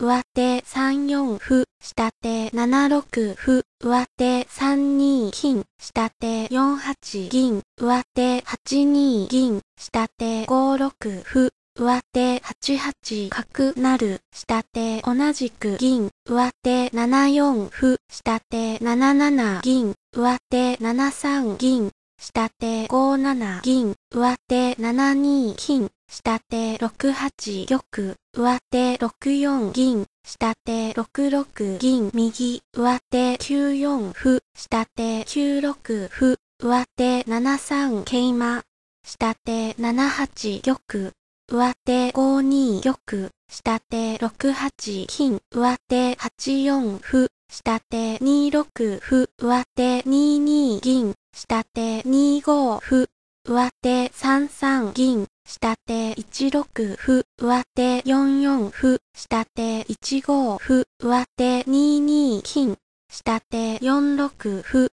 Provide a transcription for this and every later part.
上手3四歩、下手7六歩、上手3二金、下手4八銀、上手8二銀、下手5六歩、上手8八角なる、下手同じく銀、上手7四歩、下手7七銀、上手7三銀、下手5七銀、上手7二金、下手6八玉、上手6四銀、下手6六銀、右、上手9四歩、下手9六歩、上手7三桂馬、下手7八玉、上手5二玉、下手6八金、上手8四歩、下手2六歩、上手2二銀、下手2五歩、上手3三銀、下手1 6歩、上手4 4歩、下手1 5歩、上手2 2金。下手4 6歩、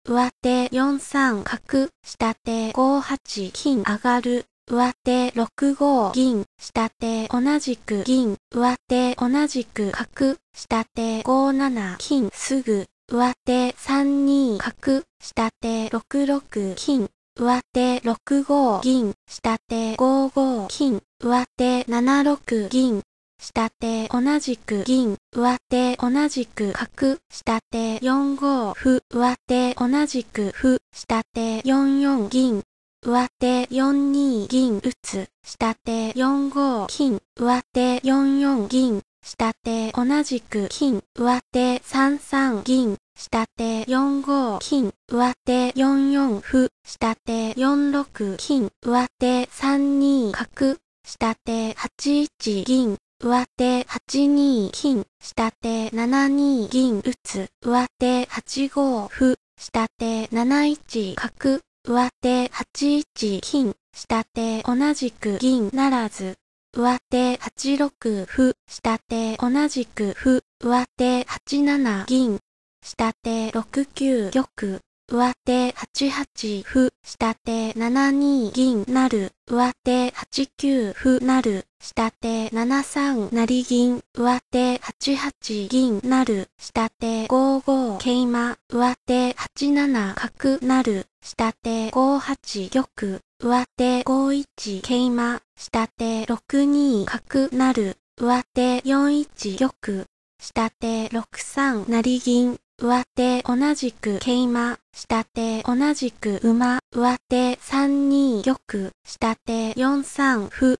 上手4 3角、下手5 8金上がる。上手6 5銀、下手同じく銀、上手同じく角、下手5 7金すぐ、上手3 2角、下手6 6金。上手6五銀、下手5五金、上手7六銀、下手同じく銀、上手同じく角、下手4五歩、上手同じく歩、下手4四銀、上手4二銀打つ、下手4五金、上手4四銀、下手同じく金、上手3三銀、下手4五金、上手4四歩、下手4六金、上手3二角、下手8一銀、上手8二金、下手7二銀打つ、上手8五歩、下手7一角、上手8一金、下手同じく銀ならず、上手8六歩、下手同じく歩、上手8七銀、下手6九玉。上手8八歩、下手7二銀なる、上手8九歩なる、下手7三成銀、上手8八銀なる、下手5五桂馬、上手8七角なる、下手5八玉、上手5一桂馬、下手6二角なる、上手4一玉、下手6三成銀、上手同じく桂馬、下手同じく馬、上手3二玉、下手4三歩。